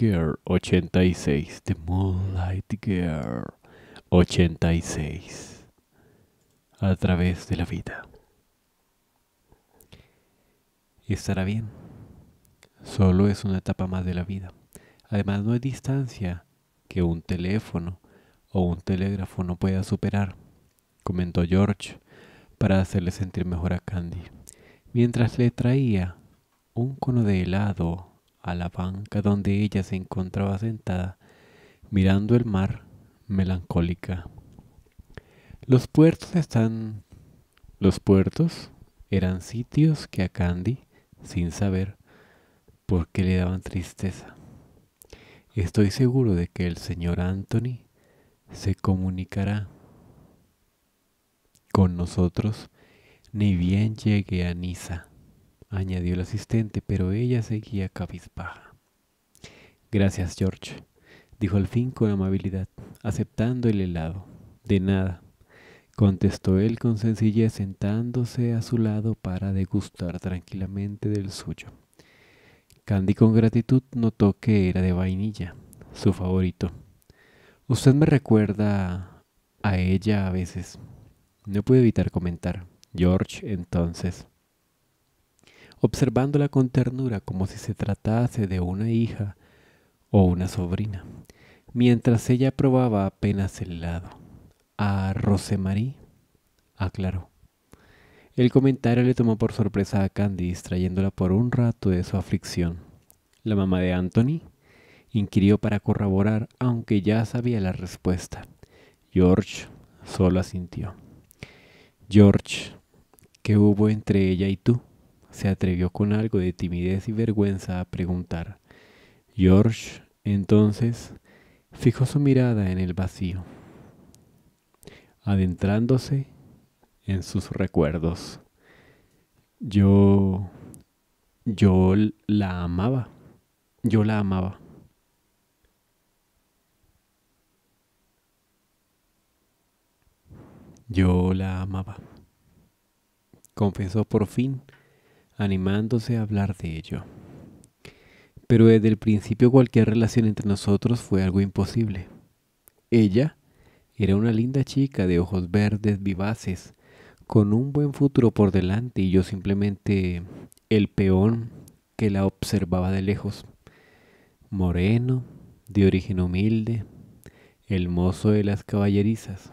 Girl 86. The Moonlight Girl 86. A través de la vida. Estará bien. Solo es una etapa más de la vida. Además no hay distancia que un teléfono o un telégrafo no pueda superar, comentó George para hacerle sentir mejor a Candy, mientras le traía un cono de helado a la banca donde ella se encontraba sentada, mirando el mar melancólica. Los puertos están... Los puertos eran sitios que a Candy, sin saber por qué le daban tristeza. Estoy seguro de que el señor Anthony se comunicará con nosotros ni bien llegue a Niza añadió el asistente, pero ella seguía cabizbaja. Gracias, George, dijo al fin con amabilidad, aceptando el helado. De nada, contestó él con sencillez, sentándose a su lado para degustar tranquilamente del suyo. Candy con gratitud notó que era de vainilla, su favorito. Usted me recuerda a ella a veces. No pude evitar comentar. George entonces observándola con ternura como si se tratase de una hija o una sobrina, mientras ella probaba apenas el lado. A Rosemarie aclaró. El comentario le tomó por sorpresa a Candy, distrayéndola por un rato de su aflicción. La mamá de Anthony inquirió para corroborar, aunque ya sabía la respuesta. George solo asintió. George, ¿qué hubo entre ella y tú? se atrevió con algo de timidez y vergüenza a preguntar. George, entonces, fijó su mirada en el vacío, adentrándose en sus recuerdos. Yo... Yo la amaba. Yo la amaba. Yo la amaba. Confesó por fin animándose a hablar de ello. Pero desde el principio cualquier relación entre nosotros fue algo imposible. Ella era una linda chica de ojos verdes vivaces, con un buen futuro por delante y yo simplemente el peón que la observaba de lejos. Moreno, de origen humilde, el mozo de las caballerizas.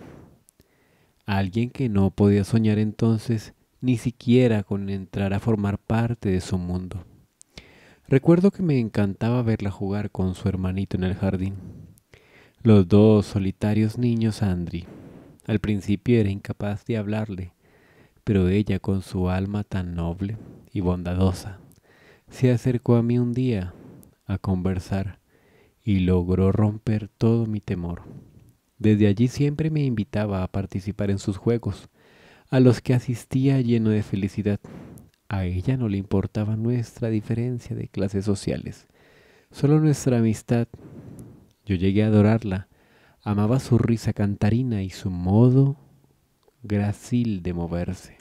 Alguien que no podía soñar entonces ni siquiera con entrar a formar parte de su mundo. Recuerdo que me encantaba verla jugar con su hermanito en el jardín. Los dos solitarios niños Andri. Al principio era incapaz de hablarle, pero ella con su alma tan noble y bondadosa se acercó a mí un día a conversar y logró romper todo mi temor. Desde allí siempre me invitaba a participar en sus juegos a los que asistía lleno de felicidad. A ella no le importaba nuestra diferencia de clases sociales, solo nuestra amistad. Yo llegué a adorarla, amaba su risa cantarina y su modo grácil de moverse.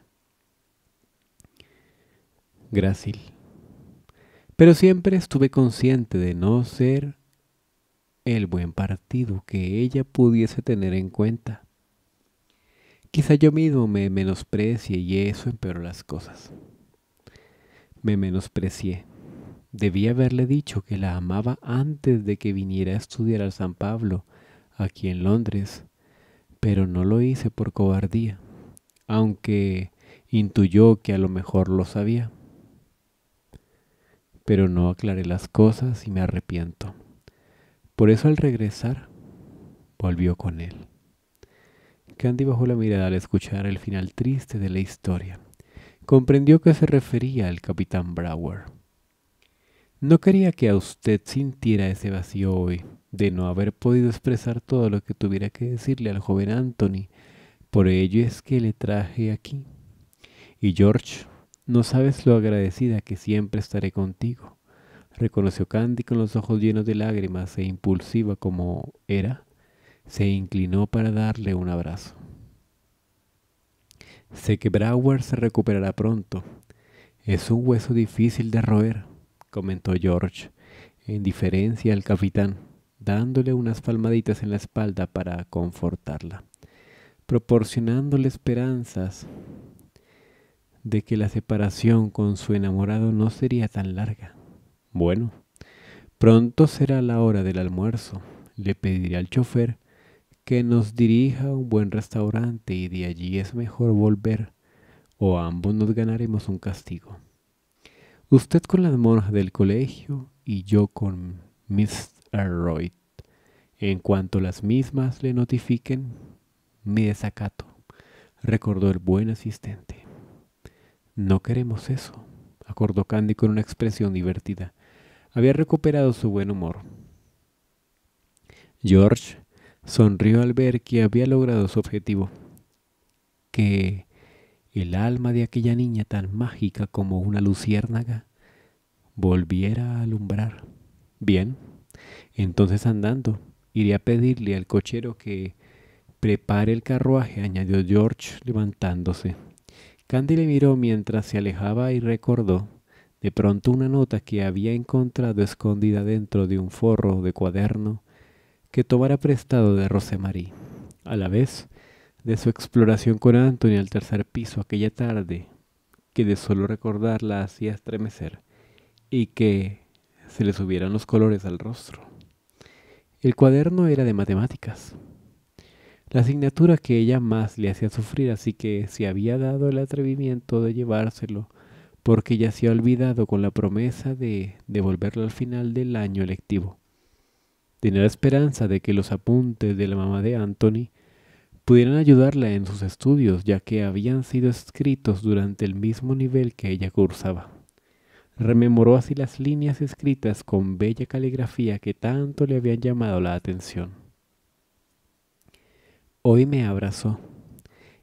Grácil. Pero siempre estuve consciente de no ser el buen partido que ella pudiese tener en cuenta. Quizá yo mismo me menosprecie y eso empeoró las cosas. Me menosprecié. debí haberle dicho que la amaba antes de que viniera a estudiar al San Pablo, aquí en Londres, pero no lo hice por cobardía, aunque intuyó que a lo mejor lo sabía. Pero no aclaré las cosas y me arrepiento. Por eso al regresar, volvió con él. Candy bajó la mirada al escuchar el final triste de la historia. Comprendió que se refería al capitán Brower. No quería que a usted sintiera ese vacío hoy, de no haber podido expresar todo lo que tuviera que decirle al joven Anthony. Por ello es que le traje aquí. Y George, no sabes lo agradecida que siempre estaré contigo. Reconoció Candy con los ojos llenos de lágrimas e impulsiva como era, se inclinó para darle un abrazo. Sé que Brower se recuperará pronto. Es un hueso difícil de roer, comentó George, en diferencia al capitán, dándole unas palmaditas en la espalda para confortarla, proporcionándole esperanzas de que la separación con su enamorado no sería tan larga. Bueno, pronto será la hora del almuerzo, le pediré al chofer que nos dirija a un buen restaurante y de allí es mejor volver, o ambos nos ganaremos un castigo. Usted con las monja del colegio y yo con Miss Arroyd. En cuanto las mismas le notifiquen mi desacato, recordó el buen asistente. No queremos eso, acordó Candy con una expresión divertida. Había recuperado su buen humor. George Sonrió al ver que había logrado su objetivo, que el alma de aquella niña tan mágica como una luciérnaga volviera a alumbrar. Bien, entonces andando, iré a pedirle al cochero que prepare el carruaje, añadió George levantándose. Candy le miró mientras se alejaba y recordó de pronto una nota que había encontrado escondida dentro de un forro de cuaderno que tomara prestado de Rosemarie. A la vez, de su exploración con Antonio al tercer piso aquella tarde, que de solo recordarla hacía estremecer, y que se le subieran los colores al rostro. El cuaderno era de matemáticas, la asignatura que ella más le hacía sufrir, así que se había dado el atrevimiento de llevárselo, porque ya se había olvidado con la promesa de devolverlo al final del año electivo tenía la esperanza de que los apuntes de la mamá de Anthony pudieran ayudarla en sus estudios, ya que habían sido escritos durante el mismo nivel que ella cursaba. Rememoró así las líneas escritas con bella caligrafía que tanto le habían llamado la atención. Hoy me abrazó.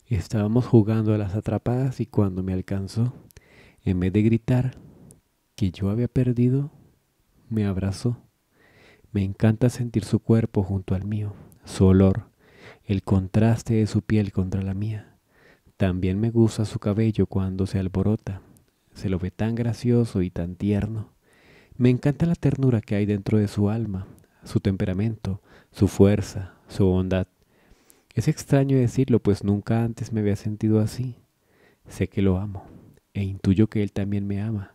Estábamos jugando a las atrapadas y cuando me alcanzó, en vez de gritar que yo había perdido, me abrazó me encanta sentir su cuerpo junto al mío, su olor, el contraste de su piel contra la mía. También me gusta su cabello cuando se alborota. Se lo ve tan gracioso y tan tierno. Me encanta la ternura que hay dentro de su alma, su temperamento, su fuerza, su bondad. Es extraño decirlo, pues nunca antes me había sentido así. Sé que lo amo, e intuyo que él también me ama.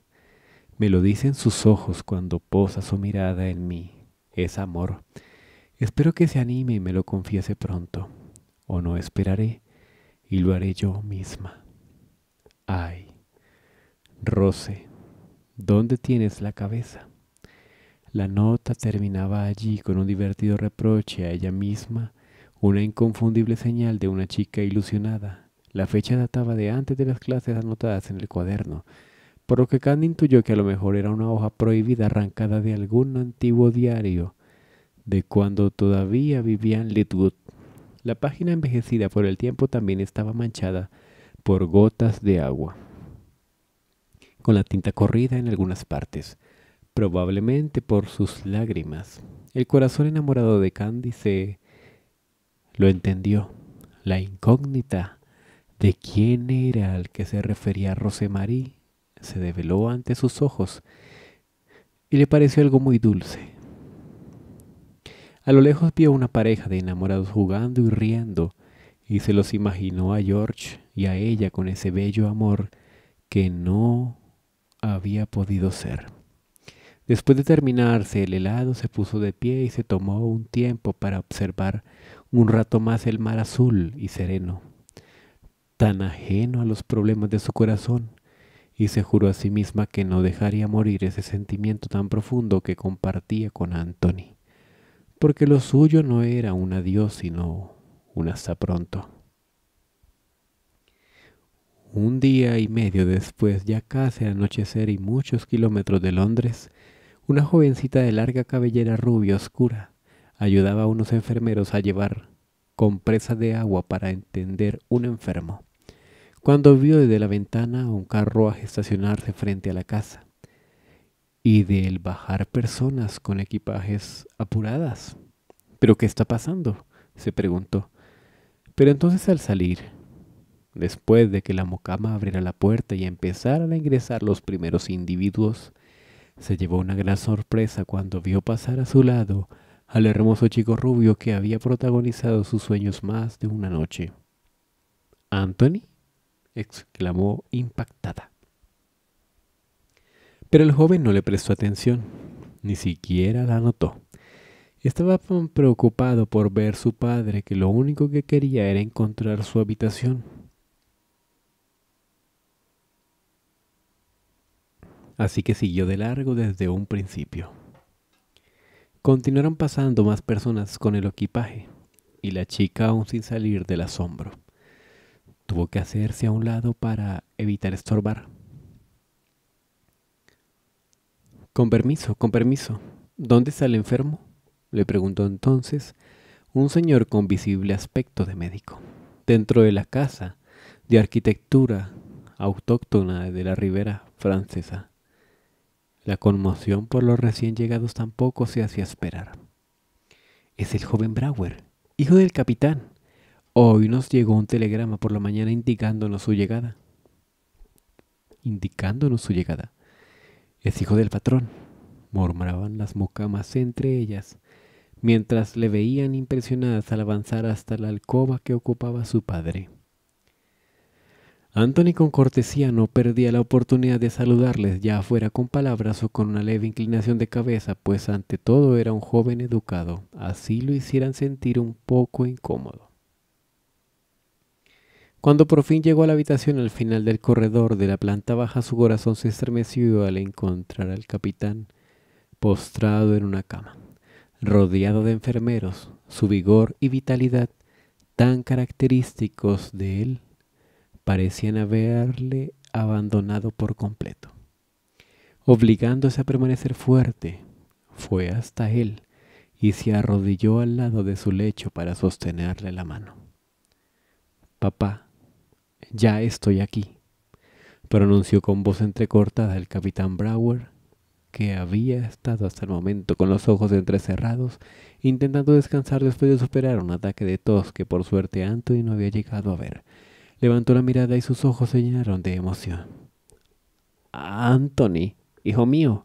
Me lo dicen sus ojos cuando posa su mirada en mí es amor. Espero que se anime y me lo confiese pronto, o no esperaré y lo haré yo misma. Ay, Rose, ¿dónde tienes la cabeza? La nota terminaba allí con un divertido reproche a ella misma, una inconfundible señal de una chica ilusionada. La fecha databa de antes de las clases anotadas en el cuaderno, por lo que Candy intuyó que a lo mejor era una hoja prohibida arrancada de algún antiguo diario de cuando todavía vivía en Litwood. La página envejecida por el tiempo también estaba manchada por gotas de agua, con la tinta corrida en algunas partes, probablemente por sus lágrimas. El corazón enamorado de Candy se lo entendió. La incógnita de quién era al que se refería Rosemarie se develó ante sus ojos y le pareció algo muy dulce. A lo lejos vio una pareja de enamorados jugando y riendo y se los imaginó a George y a ella con ese bello amor que no había podido ser. Después de terminarse el helado, se puso de pie y se tomó un tiempo para observar un rato más el mar azul y sereno, tan ajeno a los problemas de su corazón y se juró a sí misma que no dejaría morir ese sentimiento tan profundo que compartía con Anthony, porque lo suyo no era un adiós sino un hasta pronto. Un día y medio después, ya casi al anochecer y muchos kilómetros de Londres, una jovencita de larga cabellera rubia oscura ayudaba a unos enfermeros a llevar compresa de agua para entender un enfermo cuando vio desde la ventana un carro a estacionarse frente a la casa y de él bajar personas con equipajes apuradas. ¿Pero qué está pasando? se preguntó. Pero entonces al salir, después de que la mocama abriera la puerta y empezaran a ingresar los primeros individuos, se llevó una gran sorpresa cuando vio pasar a su lado al hermoso chico rubio que había protagonizado sus sueños más de una noche. Anthony exclamó impactada. Pero el joven no le prestó atención, ni siquiera la notó. Estaba tan preocupado por ver su padre que lo único que quería era encontrar su habitación. Así que siguió de largo desde un principio. Continuaron pasando más personas con el equipaje, y la chica aún sin salir del asombro. Tuvo que hacerse a un lado para evitar estorbar. Con permiso, con permiso. ¿Dónde está el enfermo? le preguntó entonces un señor con visible aspecto de médico. Dentro de la casa, de arquitectura autóctona de la ribera francesa. La conmoción por los recién llegados tampoco se hacía esperar. Es el joven Brauer, hijo del capitán, Hoy nos llegó un telegrama por la mañana indicándonos su llegada. Indicándonos su llegada. Es hijo del patrón, murmuraban las mucamas entre ellas, mientras le veían impresionadas al avanzar hasta la alcoba que ocupaba su padre. Anthony con cortesía no perdía la oportunidad de saludarles ya fuera con palabras o con una leve inclinación de cabeza, pues ante todo era un joven educado, así lo hicieran sentir un poco incómodo. Cuando por fin llegó a la habitación al final del corredor de la planta baja, su corazón se estremeció al encontrar al capitán postrado en una cama, rodeado de enfermeros. Su vigor y vitalidad, tan característicos de él, parecían haberle abandonado por completo, obligándose a permanecer fuerte. Fue hasta él y se arrodilló al lado de su lecho para sostenerle la mano. Papá, ya estoy aquí, pronunció con voz entrecortada el capitán Brower, que había estado hasta el momento con los ojos entrecerrados, intentando descansar después de superar un ataque de tos que por suerte Anthony no había llegado a ver. Levantó la mirada y sus ojos se llenaron de emoción. Anthony, hijo mío,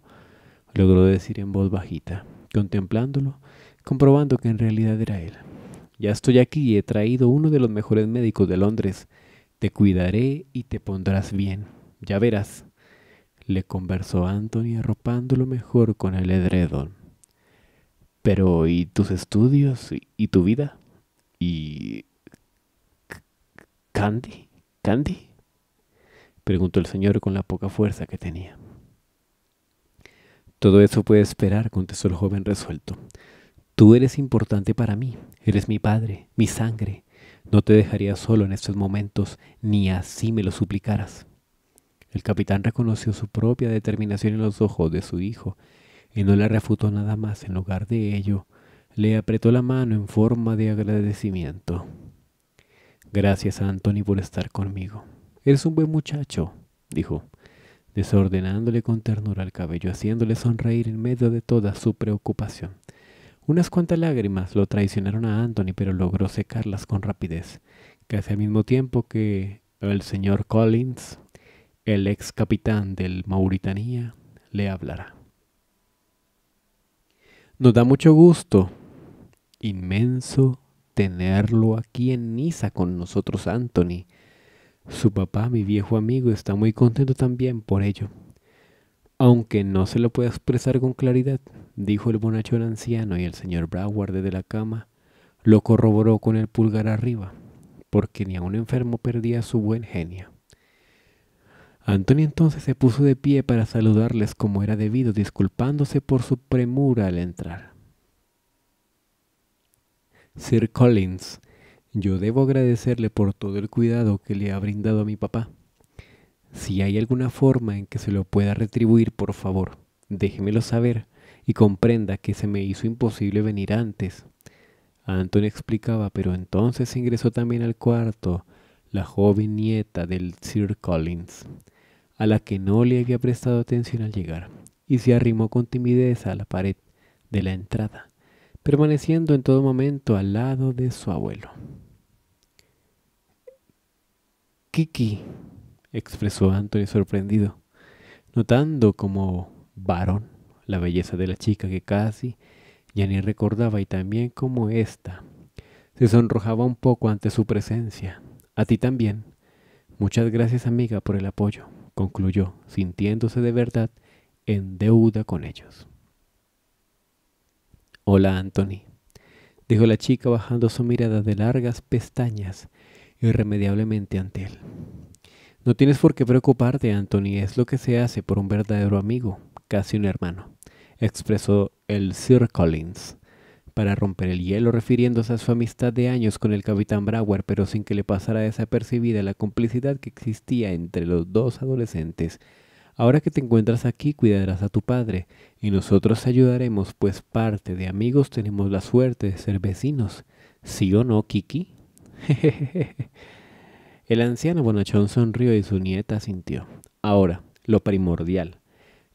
logró decir en voz bajita, contemplándolo, comprobando que en realidad era él. Ya estoy aquí y he traído uno de los mejores médicos de Londres. Te cuidaré y te pondrás bien. Ya verás, le conversó Anthony arropándolo mejor con el edredón. Pero ¿y tus estudios? ¿Y tu vida? ¿Y... Candy? ¿Candy? Preguntó el señor con la poca fuerza que tenía. Todo eso puede esperar, contestó el joven resuelto. Tú eres importante para mí, eres mi padre, mi sangre, no te dejaría solo en estos momentos, ni así me lo suplicaras. El capitán reconoció su propia determinación en los ojos de su hijo, y no le refutó nada más. En lugar de ello, le apretó la mano en forma de agradecimiento. Gracias, Anthony, por estar conmigo. Eres un buen muchacho, dijo, desordenándole con ternura el cabello, haciéndole sonreír en medio de toda su preocupación. Unas cuantas lágrimas lo traicionaron a Anthony, pero logró secarlas con rapidez, casi al mismo tiempo que el señor Collins, el ex capitán del Mauritania, le hablará. Nos da mucho gusto, inmenso, tenerlo aquí en Niza con nosotros, Anthony. Su papá, mi viejo amigo, está muy contento también por ello. Aunque no se lo pueda expresar con claridad, dijo el bonachón anciano y el señor Broward desde la cama lo corroboró con el pulgar arriba, porque ni a un enfermo perdía su buen genio. Antonio entonces se puso de pie para saludarles como era debido, disculpándose por su premura al entrar. Sir Collins, yo debo agradecerle por todo el cuidado que le ha brindado a mi papá. Si hay alguna forma en que se lo pueda retribuir, por favor, déjemelo saber y comprenda que se me hizo imposible venir antes. Anton explicaba, pero entonces ingresó también al cuarto la joven nieta del Sir Collins, a la que no le había prestado atención al llegar, y se arrimó con timidez a la pared de la entrada, permaneciendo en todo momento al lado de su abuelo. Kiki, expresó Anthony sorprendido, notando como varón la belleza de la chica que casi ya ni recordaba y también como ésta se sonrojaba un poco ante su presencia. A ti también. Muchas gracias amiga por el apoyo, concluyó, sintiéndose de verdad en deuda con ellos. Hola Anthony, dijo la chica bajando su mirada de largas pestañas irremediablemente ante él. No tienes por qué preocuparte, Anthony, es lo que se hace por un verdadero amigo, casi un hermano, expresó el Sir Collins, para romper el hielo refiriéndose a su amistad de años con el capitán Brower, pero sin que le pasara desapercibida la complicidad que existía entre los dos adolescentes. Ahora que te encuentras aquí, cuidarás a tu padre, y nosotros ayudaremos, pues parte de amigos tenemos la suerte de ser vecinos. ¿Sí o no, Kiki? El anciano bonachón sonrió y su nieta sintió. Ahora, lo primordial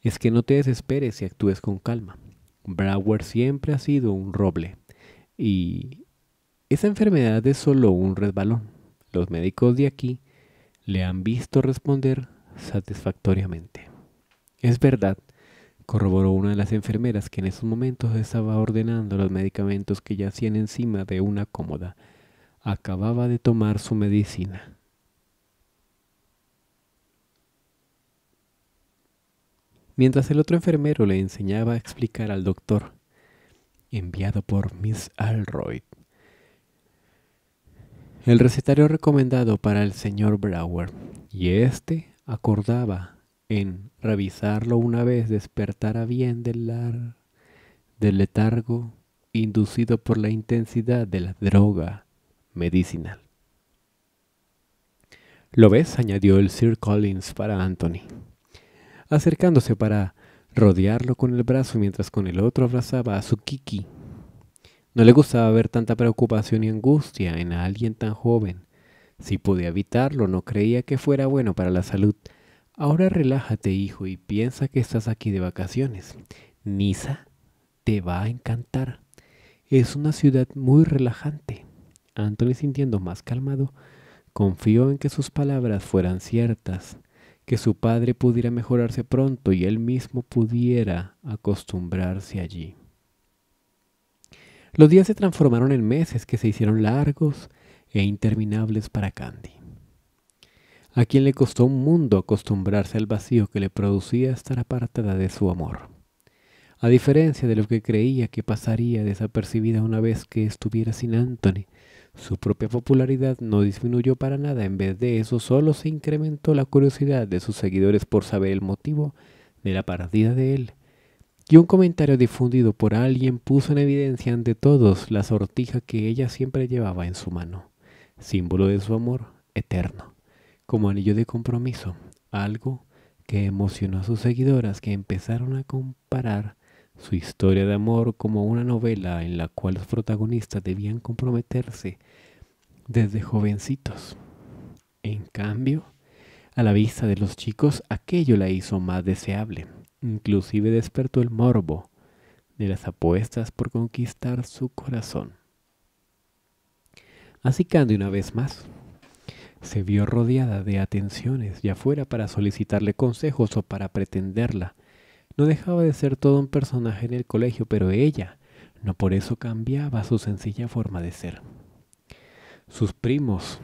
es que no te desesperes y actúes con calma. Brower siempre ha sido un roble y esa enfermedad es solo un resbalón. Los médicos de aquí le han visto responder satisfactoriamente. Es verdad, corroboró una de las enfermeras que en esos momentos estaba ordenando los medicamentos que yacían encima de una cómoda. Acababa de tomar su medicina. mientras el otro enfermero le enseñaba a explicar al doctor, enviado por Miss Alroyd, el recetario recomendado para el señor Brower, y éste acordaba en revisarlo una vez despertara bien del, del letargo inducido por la intensidad de la droga medicinal. ¿Lo ves? añadió el Sir Collins para Anthony acercándose para rodearlo con el brazo mientras con el otro abrazaba a su Kiki. No le gustaba ver tanta preocupación y angustia en alguien tan joven. Si podía evitarlo, no creía que fuera bueno para la salud. Ahora relájate, hijo, y piensa que estás aquí de vacaciones. Niza te va a encantar. Es una ciudad muy relajante. Anthony, sintiendo más calmado, confió en que sus palabras fueran ciertas que su padre pudiera mejorarse pronto y él mismo pudiera acostumbrarse allí. Los días se transformaron en meses que se hicieron largos e interminables para Candy, a quien le costó un mundo acostumbrarse al vacío que le producía estar apartada de su amor, a diferencia de lo que creía que pasaría desapercibida una vez que estuviera sin Anthony su propia popularidad no disminuyó para nada, en vez de eso solo se incrementó la curiosidad de sus seguidores por saber el motivo de la partida de él. Y un comentario difundido por alguien puso en evidencia ante todos la sortija que ella siempre llevaba en su mano, símbolo de su amor eterno, como anillo de compromiso, algo que emocionó a sus seguidoras que empezaron a comparar su historia de amor como una novela en la cual los protagonistas debían comprometerse desde jovencitos. En cambio, a la vista de los chicos aquello la hizo más deseable. Inclusive despertó el morbo de las apuestas por conquistar su corazón. Así Candy una vez más se vio rodeada de atenciones, ya fuera para solicitarle consejos o para pretenderla. No dejaba de ser todo un personaje en el colegio, pero ella no por eso cambiaba su sencilla forma de ser. Sus primos,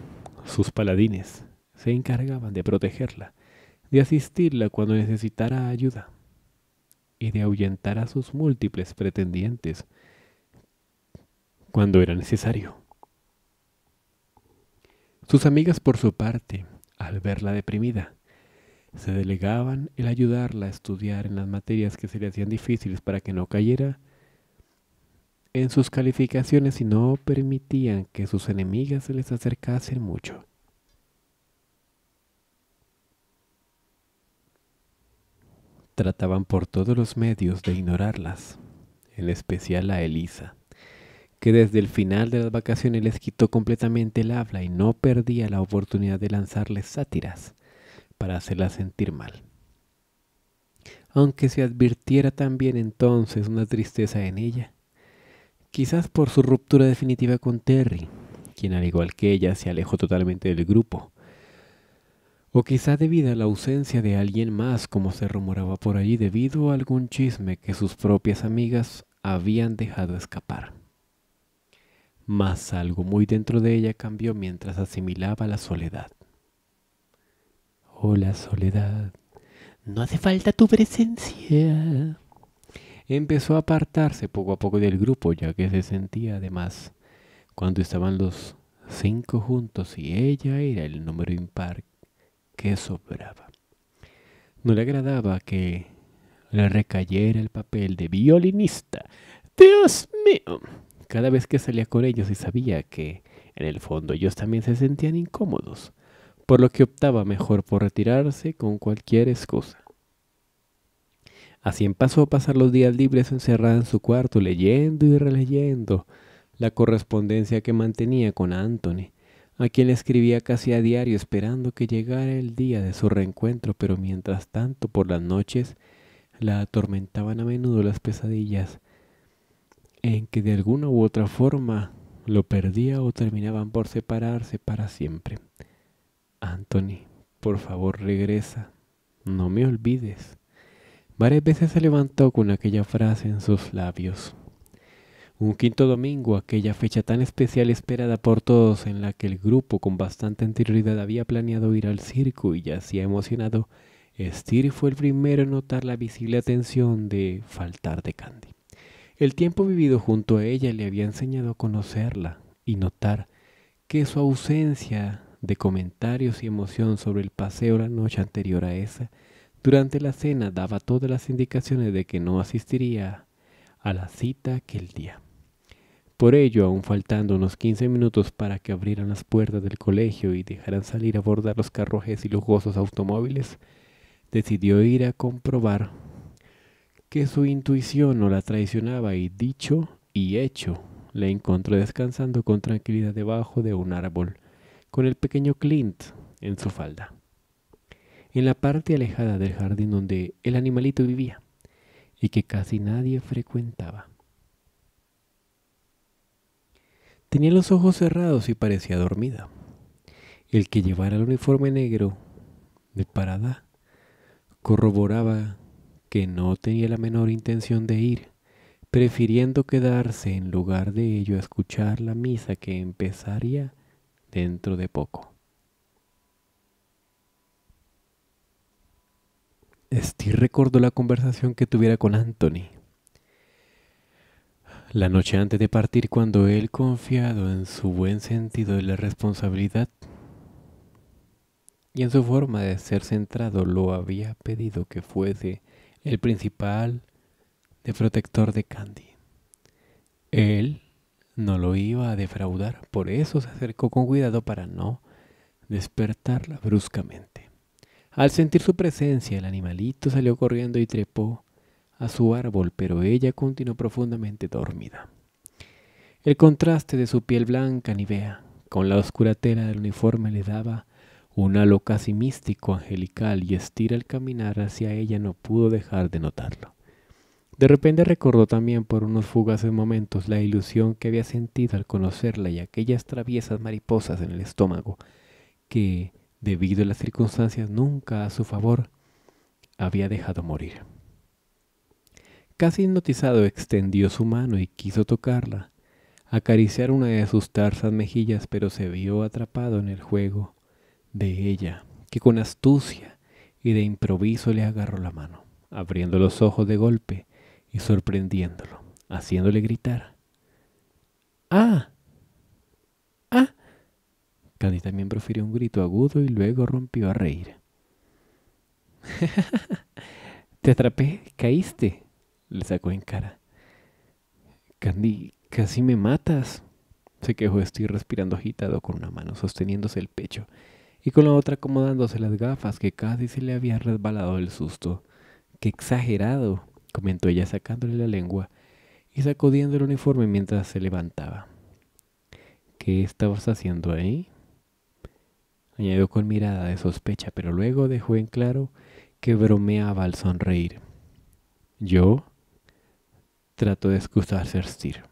sus paladines, se encargaban de protegerla, de asistirla cuando necesitara ayuda y de ahuyentar a sus múltiples pretendientes cuando era necesario. Sus amigas, por su parte, al verla deprimida, se delegaban el ayudarla a estudiar en las materias que se le hacían difíciles para que no cayera en sus calificaciones y no permitían que sus enemigas se les acercasen mucho. Trataban por todos los medios de ignorarlas, en especial a Elisa, que desde el final de las vacaciones les quitó completamente el habla y no perdía la oportunidad de lanzarles sátiras para hacerlas sentir mal aunque se advirtiera también entonces una tristeza en ella, quizás por su ruptura definitiva con Terry, quien al igual que ella se alejó totalmente del grupo, o quizá debido a la ausencia de alguien más como se rumoraba por allí debido a algún chisme que sus propias amigas habían dejado escapar. Mas algo muy dentro de ella cambió mientras asimilaba la soledad. Hola soledad, no hace falta tu presencia empezó a apartarse poco a poco del grupo, ya que se sentía además cuando estaban los cinco juntos y ella era el número impar que sobraba. No le agradaba que le recayera el papel de violinista. Dios mío. Cada vez que salía con ellos y sabía que en el fondo ellos también se sentían incómodos, por lo que optaba mejor por retirarse con cualquier excusa. Así empezó a pasar los días libres encerrada en su cuarto, leyendo y releyendo la correspondencia que mantenía con Anthony, a quien escribía casi a diario esperando que llegara el día de su reencuentro, pero mientras tanto por las noches la atormentaban a menudo las pesadillas, en que de alguna u otra forma lo perdía o terminaban por separarse para siempre. Anthony, por favor regresa, no me olvides. Varias veces se levantó con aquella frase en sus labios. Un quinto domingo, aquella fecha tan especial esperada por todos en la que el grupo con bastante anterioridad había planeado ir al circo y ya hacía emocionado, Steer fue el primero en notar la visible atención de faltar de Candy. El tiempo vivido junto a ella le había enseñado a conocerla y notar que su ausencia de comentarios y emoción sobre el paseo la noche anterior a esa durante la cena daba todas las indicaciones de que no asistiría a la cita aquel día. Por ello, aún faltando unos 15 minutos para que abrieran las puertas del colegio y dejaran salir a bordar los carruajes y lujosos automóviles, decidió ir a comprobar que su intuición no la traicionaba y dicho y hecho, le encontró descansando con tranquilidad debajo de un árbol, con el pequeño Clint en su falda en la parte alejada del jardín donde el animalito vivía y que casi nadie frecuentaba. Tenía los ojos cerrados y parecía dormida. El que llevara el uniforme negro de parada corroboraba que no tenía la menor intención de ir, prefiriendo quedarse en lugar de ello a escuchar la misa que empezaría dentro de poco. Steve recordó la conversación que tuviera con Anthony. La noche antes de partir, cuando él, confiado en su buen sentido de la responsabilidad y en su forma de ser centrado, lo había pedido que fuese el principal de protector de Candy. Él no lo iba a defraudar, por eso se acercó con cuidado para no despertarla bruscamente. Al sentir su presencia, el animalito salió corriendo y trepó a su árbol, pero ella continuó profundamente dormida. El contraste de su piel blanca nivea con la oscura tela del uniforme le daba un halo casi místico, angelical, y estira al caminar hacia ella no pudo dejar de notarlo. De repente recordó también por unos fugaces momentos la ilusión que había sentido al conocerla y aquellas traviesas mariposas en el estómago que debido a las circunstancias nunca a su favor, había dejado morir. Casi hipnotizado extendió su mano y quiso tocarla, acariciar una de sus tarsas mejillas, pero se vio atrapado en el juego de ella, que con astucia y de improviso le agarró la mano, abriendo los ojos de golpe y sorprendiéndolo, haciéndole gritar. ¡Ah! Candy también profirió un grito agudo y luego rompió a reír. Te atrapé, caíste, le sacó en cara. Candy, casi me matas, se quejó estoy respirando agitado con una mano sosteniéndose el pecho y con la otra acomodándose las gafas que casi se le había resbalado el susto. ¡Qué exagerado! comentó ella sacándole la lengua y sacudiendo el uniforme mientras se levantaba. ¿Qué estabas haciendo ahí? añadió con mirada de sospecha, pero luego dejó en claro que bromeaba al sonreír. Yo trato de excusarse Stir.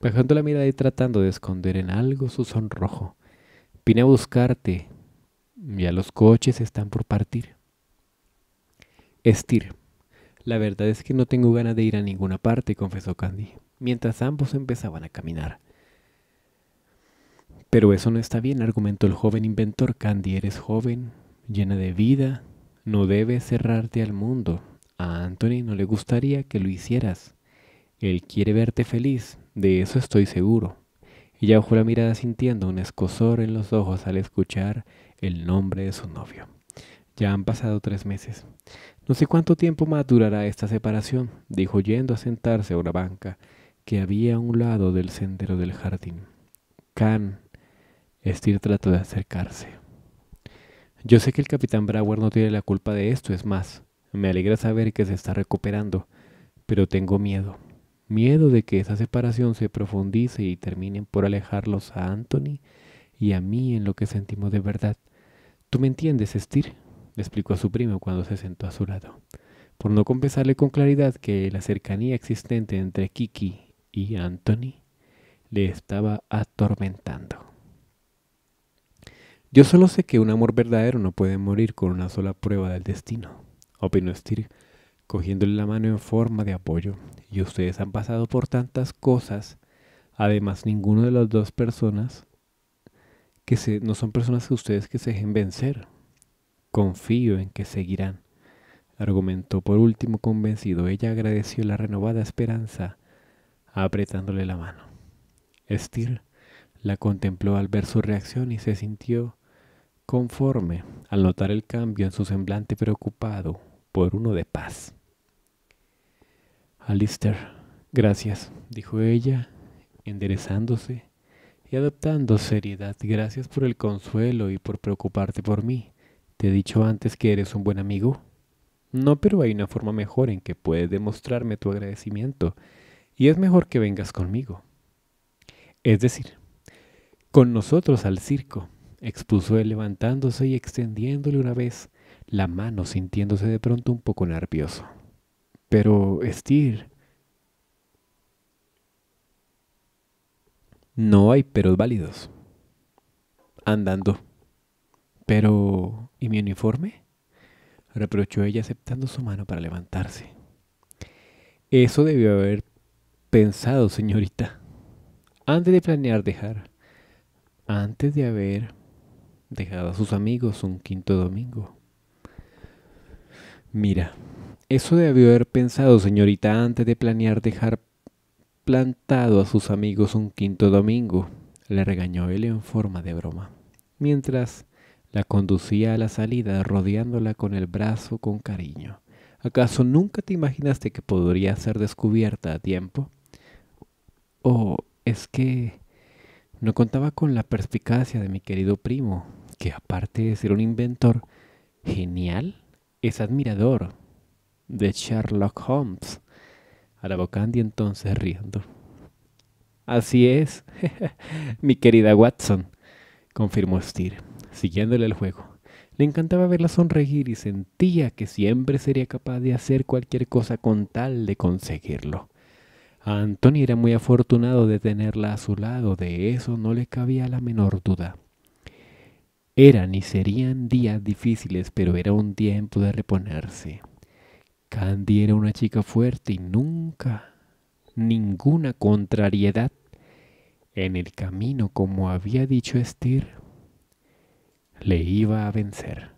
bajando la mirada y tratando de esconder en algo su sonrojo. Vine a buscarte. Ya los coches están por partir. Stir, La verdad es que no tengo ganas de ir a ninguna parte, confesó Candy, mientras ambos empezaban a caminar. Pero eso no está bien, argumentó el joven inventor Candy. Eres joven, llena de vida, no debes cerrarte al mundo. A Anthony no le gustaría que lo hicieras. Él quiere verte feliz, de eso estoy seguro. Ella bajó la mirada sintiendo un escosor en los ojos al escuchar el nombre de su novio. Ya han pasado tres meses. No sé cuánto tiempo más durará esta separación, dijo yendo a sentarse a una banca que había a un lado del sendero del jardín. Can Estir trató de acercarse. Yo sé que el capitán Brauer no tiene la culpa de esto, es más, me alegra saber que se está recuperando, pero tengo miedo. Miedo de que esa separación se profundice y terminen por alejarlos a Anthony y a mí en lo que sentimos de verdad. ¿Tú me entiendes, Estir? explicó a su primo cuando se sentó a su lado, por no confesarle con claridad que la cercanía existente entre Kiki y Anthony le estaba atormentando. Yo solo sé que un amor verdadero no puede morir con una sola prueba del destino, opinó Stir, cogiéndole la mano en forma de apoyo. Y ustedes han pasado por tantas cosas. Además, ninguno de las dos personas que no son personas que ustedes que se dejen vencer. Confío en que seguirán, argumentó por último convencido. Ella agradeció la renovada esperanza, apretándole la mano. Steele la contempló al ver su reacción y se sintió conforme al notar el cambio en su semblante preocupado por uno de paz. Alistair, gracias, dijo ella, enderezándose y adoptando seriedad. Gracias por el consuelo y por preocuparte por mí. ¿Te he dicho antes que eres un buen amigo? No, pero hay una forma mejor en que puedes demostrarme tu agradecimiento, y es mejor que vengas conmigo. Es decir, con nosotros al circo expuso él levantándose y extendiéndole una vez la mano, sintiéndose de pronto un poco nervioso. Pero, Estir. No hay peros válidos. Andando. Pero, ¿y mi uniforme? reprochó ella aceptando su mano para levantarse. Eso debió haber pensado, señorita. Antes de planear dejar. Antes de haber Dejado a sus amigos un quinto domingo. Mira, eso debió haber pensado, señorita, antes de planear dejar plantado a sus amigos un quinto domingo, le regañó él en forma de broma, mientras la conducía a la salida rodeándola con el brazo con cariño. ¿Acaso nunca te imaginaste que podría ser descubierta a tiempo? ¿O oh, es que no contaba con la perspicacia de mi querido primo, que aparte de ser un inventor genial, es admirador de Sherlock Holmes. y entonces riendo. Así es, mi querida Watson, confirmó Steer, siguiéndole el juego. Le encantaba verla sonreír y sentía que siempre sería capaz de hacer cualquier cosa con tal de conseguirlo. Anthony era muy afortunado de tenerla a su lado, de eso no le cabía la menor duda. Eran y serían días difíciles, pero era un tiempo de reponerse. Candy era una chica fuerte y nunca ninguna contrariedad en el camino, como había dicho Estir, le iba a vencer.